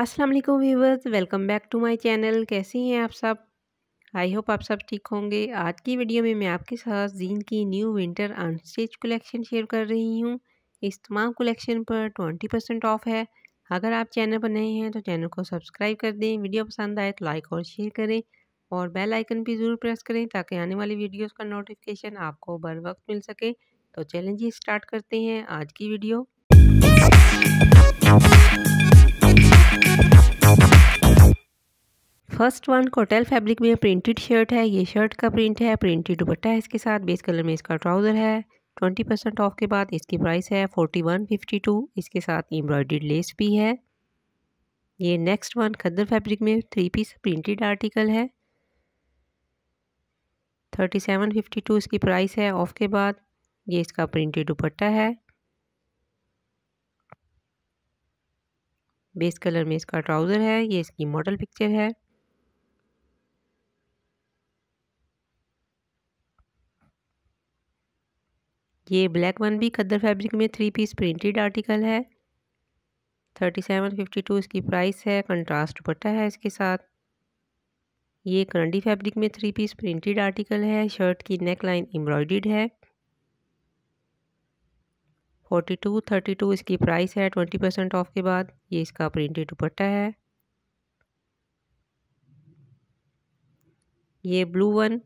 अस्सलाम वालेकुम viewers welcome back to my channel कैसे हैं आप सब आई होप आप सब ठीक होंगे आज की वीडियो में मैं आपके साथ जीन की new winter unstitch collection share कर रही हूँ इस तमाम कलेक्शन पर ट्वेंटी परसेंट ऑफ है अगर आप चैनल पर नए हैं तो चैनल को सब्सक्राइब कर दें वीडियो पसंद आए तो लाइक और शेयर करें और बेल आइकन भी ज़रूर प्रेस करें ताकि आने वाली वीडियोज़ का नोटिफिकेशन आपको बर वक्त मिल सके तो चैलेंज स्टार्ट करते हैं आज की वीडियो फर्स्ट वन कोटेल फैब्रिक में प्रिंटेड शर्ट है ये शर्ट का प्रिंट है प्रिंटेड दुपट्टा है इसके साथ बेस कलर में इसका ट्राउज़र है ट्वेंटी परसेंट ऑफ के बाद इसकी प्राइस है फोर्टी वन फिफ्टी टू इसके साथ एम्ब्रॉयड लेस भी है ये नेक्स्ट वन खद्दर फैब्रिक में थ्री पीस प्रिंटेड आर्टिकल है थर्टी सेवन फिफ्टी टू इसकी प्राइस है ऑफ के बाद ये इसका प्रिंटेड दुपट्टा है बेस कलर में इसका ट्राउज़र है ये इसकी मॉडल पिक्चर है ये ब्लैक वन भी कदर फैब्रिक में थ्री पीस प्रिंटेड आर्टिकल है थर्टी सेवन फिफ्टी टू इसकी प्राइस है कंट्रास्ट बट्टा है इसके साथ ये करंडी फैब्रिक में थ्री पीस प्रिंटेड आर्टिकल है शर्ट की नेक लाइन एम्ब्रॉयड है फोर्टी टू थर्टी टू इसकी प्राइस है ट्वेंटी परसेंट ऑफ के बाद ये इसका प्रिंटेड दुपट्टा है ये ब्लू वन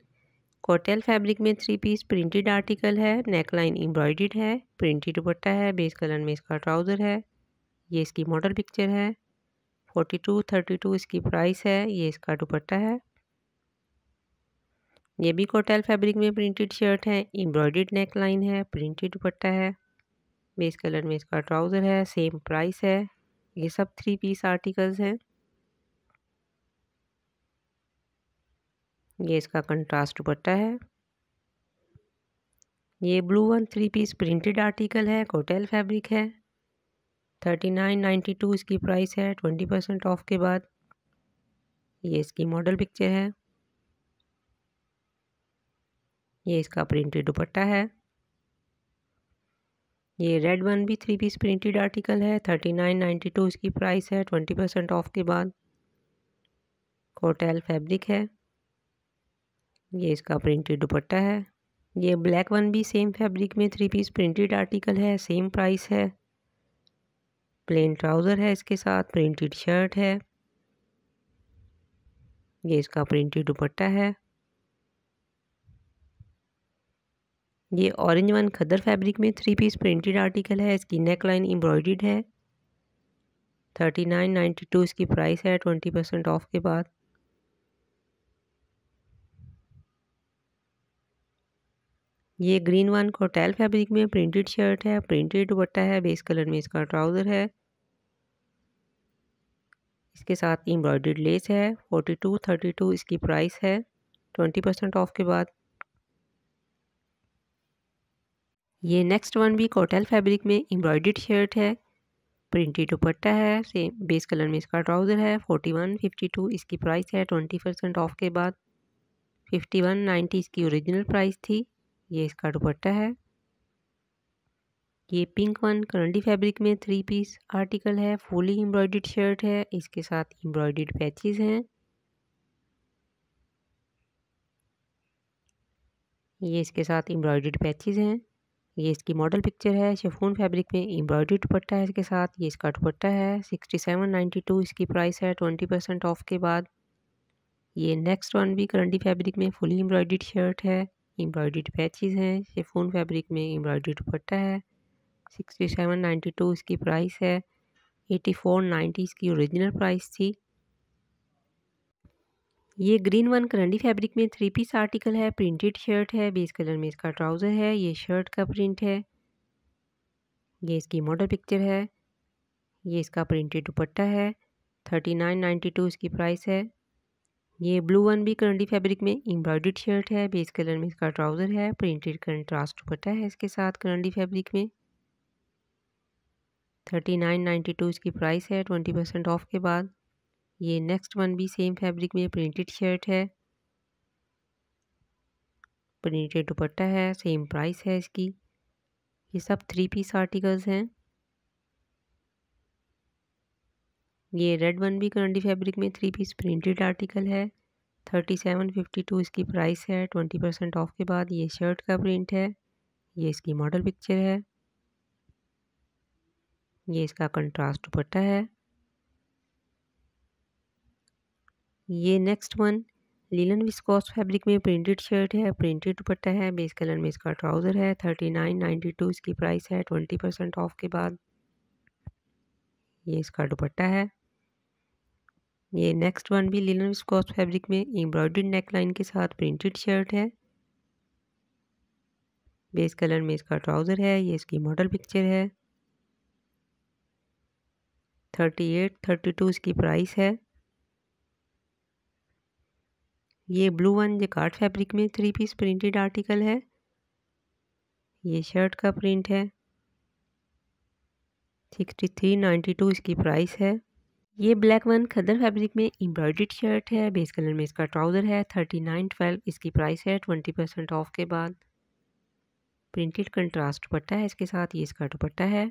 कॉटेल फैब्रिक में थ्री पीस प्रिंटेड आर्टिकल है नेक लाइन एम्ब्रॉयड है प्रिंटेड दुपट्टा है बेस कलर में इसका ट्राउज़र है ये इसकी मॉडल पिक्चर है फोर्टी टू थर्टी टू इसकी प्राइस है ये इसका दुपट्टा है ये भी कॉटेल फैब्रिक में प्रिंटेड शर्ट है एम्ब्रॉयड नेक लाइन है प्रिंटेड दुपट्टा है बेस कलर में इसका ट्राउज़र है सेम प्राइस है ये सब थ्री पीस आर्टिकल्स हैं ये इसका कंट्रास्ट दुपट्टा है ये blue one three piece printed article है कोटेल फैब्रिक है थर्टी नाइन नाइन्टी टू इसकी प्राइस है ट्वेंटी परसेंट ऑफ के बाद ये इसकी मॉडल पिक्चर है ये इसका प्रिंटेड दुपट्टा है ये रेड वन भी थ्री पीस प्रिंटेड आर्टिकल है थर्टी नाइन नाइन्टी टू इसकी प्राइस है ट्वेंटी परसेंट ऑफ के बाद कोटेल फैब्रिक है ये इसका प्रिंटेड दुपट्टा है ये ब्लैक वन भी सेम फैब्रिक में थ्री पीस प्रिंटेड आर्टिकल है सेम प्राइस है प्लेन ट्राउज़र है इसके साथ प्रिंटेड शर्ट है ये इसका प्रिंटेड दुपट्टा है ये ऑरेंज वन खदर फैब्रिक में थ्री पीस प्रिंटेड आर्टिकल है इसकी नेक लाइन एम्ब्रॉयड है थर्टी नाइन नाइन्टी टू इसकी प्राइस है ट्वेंटी परसेंट ऑफ के बाद ये ग्रीन वन कोटेल फैब्रिक में प्रिंटेड शर्ट है प्रिंटेड दुपट्टा है बेस कलर में इसका ट्राउज़र है इसके साथ एम्ब्रॉयड लेस है फोर्टी टू थर्टी टू इसकी प्राइस है ट्वेंटी परसेंट ऑफ के बाद ये नेक्स्ट वन भी कॉटल फैब्रिक में एम्ब्रॉयड शर्ट है प्रिंटेड दुपट्टा है सेम बेस कलर में इसका ट्राउज़र है फोर्टी वन फिफ्टी टू इसकी प्राइस है ट्वेंटी परसेंट ऑफ के बाद फिफ्टी वन नाइन्टी इसकी ओरिजिनल प्राइस थी ये इसका दुपट्टा है ये पिंक वन करंडी फैब्रिक में थ्री पीस आर्टिकल है फुली एम्ब्रॉयड शर्ट है इसके साथ एम्ब्रॉयड पैचेस हैं ये इसके साथ एम्ब्रॉयड पैचेस हैं ये इसकी मॉडल पिक्चर है शेफून फैब्रिक में एम्ब्रॉयडरी दुपट्टा है इसके साथ ये इसका दुपट्टा है सिक्सटी सेवन नाइन्टी टू इसकी प्राइस है ट्वेंटी परसेंट ऑफ के बाद ये नेक्स्ट वन भी करंडी फैब्रिक में फुली एम्ब्रॉयड्रीड शर्ट है एम्ब्रॉयड्रीड पैचेज़ हैं शेफून फैब्रिक में एम्ब्रॉयड्री दुपट्टा है सिक्सटी सेवन नाइन्टी टू इसकी प्राइस है एटी फोर नाइन्टी इसकी ओरिजिनल प्राइस थी ये ग्रीन वन करंडी फैब्रिक में थ्री पीस आर्टिकल है प्रिंटेड शर्ट है बेस कलर में इसका ट्राउज़र है ये शर्ट का प्रिंट है ये इसकी मॉडल पिक्चर है ये इसका प्रिंटेड दुपट्टा है थर्टी नाइन नाइन्टी टू इसकी प्राइस है ये ब्लू वन भी करंडी फैब्रिक में एम्ब्रॉयड शर्ट है बेस कलर में इसका ट्राउज़र है प्रिंटेड कंट्रास्ट दुपट्टा है इसके साथ करंडी फैब्रिक में थर्टी नाइन नाइन्टी टू इसकी प्राइस है ट्वेंटी परसेंट ऑफ के बाद ये नेक्स्ट वन भी सेम फैब्रिक में प्रिंटेड शर्ट है प्रिंटेड दुपट्टा है सेम प्राइस है इसकी ये सब थ्री पीस आर्टिकल्स हैं ये रेड वन भी करंडी फैब्रिक में थ्री पीस प्रिंटेड आर्टिकल है थर्टी सेवन फिफ्टी टू इसकी प्राइस है ट्वेंटी परसेंट ऑफ के बाद ये शर्ट का प्रिंट है ये इसकी मॉडल पिक्चर है ये इसका कंट्रास्ट दुपट्टा है ये next one linen viscose fabric में प्रिंटेड शर्ट है प्रिंटेड दुपट्टा है बेस कलर में इसका ट्राउज़र है थर्टी नाइन नाइन्टी टू इसकी प्राइस है ट्वेंटी परसेंट ऑफ के बाद ये इसका दुपट्टा है ये नेक्स्ट वन भी लीलन विस्कॉस फैब्रिक में एम्ब्रॉयड नेक लाइन के साथ प्रिंटेड शर्ट है बेस कलर में इसका ट्राउज़र है ये इसकी मॉडल पिक्चर है थर्टी एट थर्टी टू इसकी प्राइस है ये ब्लू वन ये कार्ड फैब्रिक में थ्री पीस प्रिंटेड आर्टिकल है ये शर्ट का प्रिंट है सिक्सटी थ्री नाइन्टी टू इसकी प्राइस है ये ब्लैक वन खदर फैब्रिक में एम्ब्रॉयड शर्ट है बेस कलर में इसका ट्राउज़र है थर्टी नाइन ट्वेल्व इसकी प्राइस है ट्वेंटी परसेंट ऑफ के बाद प्रिंटेड कंट्रास्ट दुपट्टा है इसके साथ ये इसका दुपट्टा है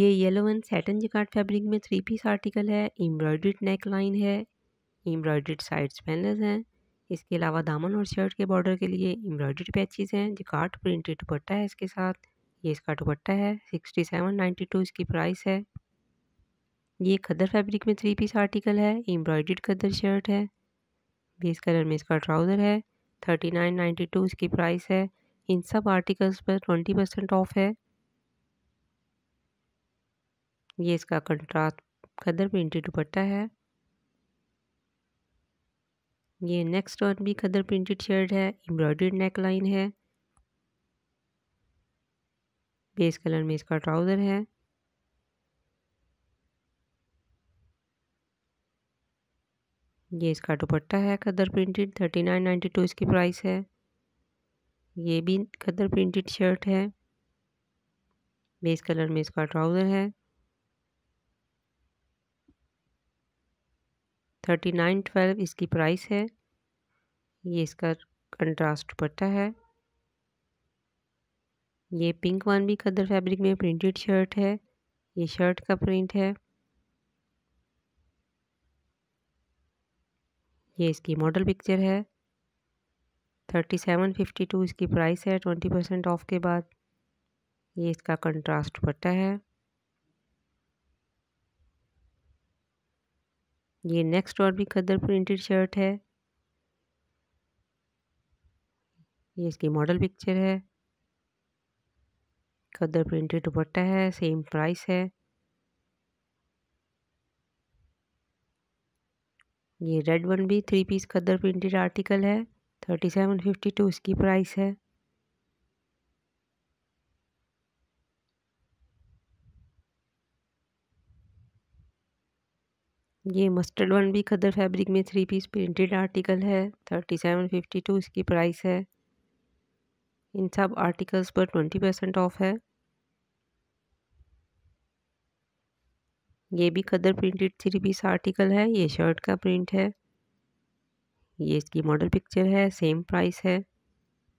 ये yellow one satin jacquard fabric में थ्री पीस आर्टिकल है एम्ब्रॉयड नेक लाइन है एम्ब्रॉयड्रीड साइड पैनल्स हैं इसके अलावा दामन और शर्ट के बॉर्डर के लिए एम्ब्रॉयड्रीड पैचेज़ हैं जो कार्ड प्रिंटेड दुपट्टा है इसके साथ ये इसका दुपट्टा है सिक्सटी सेवन नाइन्टी टू इसकी प्राइस है ये खदर फैब्रिक में थ्री पीस आर्टिकल है एम्ब्रॉयड्रीड खदर शर्ट है बेस कलर में इसका ट्राउज़र है थर्टी नाइन नाइन्टी टू इसकी प्राइस है इन सब आर्टिकल्स पर ट्वेंटी परसेंट ऑफ है ये इसका कंट्रास्ट खदर प्रिंटेड दुपट्टा है ये नेक्स्ट वन भी कदर प्रिंटेड शर्ट है एम्ब्रॉयडर्ड नेक लाइन है बेस कलर में इसका ट्राउज़र है ये इसका दुपट्टा है khaddar printed thirty nine ninety two इसकी प्राइस है ये भी कदर प्रिंटेड शर्ट है बेस कलर में इसका ट्राउज़र है थर्टी नाइन ट्वेल्व इसकी प्राइस है ये इसका कंट्रास्ट दुपट्टा है ये पिंक वन भी कदर फैब्रिक में प्रिंटेड शर्ट है ये शर्ट का प्रिंट है ये इसकी मॉडल पिक्चर है थर्टी सेवन फिफ्टी टू इसकी प्राइस है ट्वेंटी परसेंट ऑफ के बाद ये इसका कंट्रास्ट दुपट्टा है ये नेक्स्ट और भी खदर प्रिंटेड शर्ट है ये इसकी मॉडल पिक्चर है खदर प्रिंटेड दुपट्टा है सेम प्राइस है ये रेड वन भी three piece khaddar printed article है थर्टी सेवन फिफ्टी टू इसकी प्राइस है ये मस्टर्ड वन भी खदर फैब्रिक में थ्री पीस प्रिंटेड आर्टिकल है थर्टी सेवन फिफ्टी टू इसकी प्राइस है इन सब आर्टिकल्स पर ट्वेंटी परसेंट ऑफ है ये भी khaddar printed three piece article है ये शर्ट का प्रिंट है ये इसकी मॉडल पिक्चर है सेम प्राइस है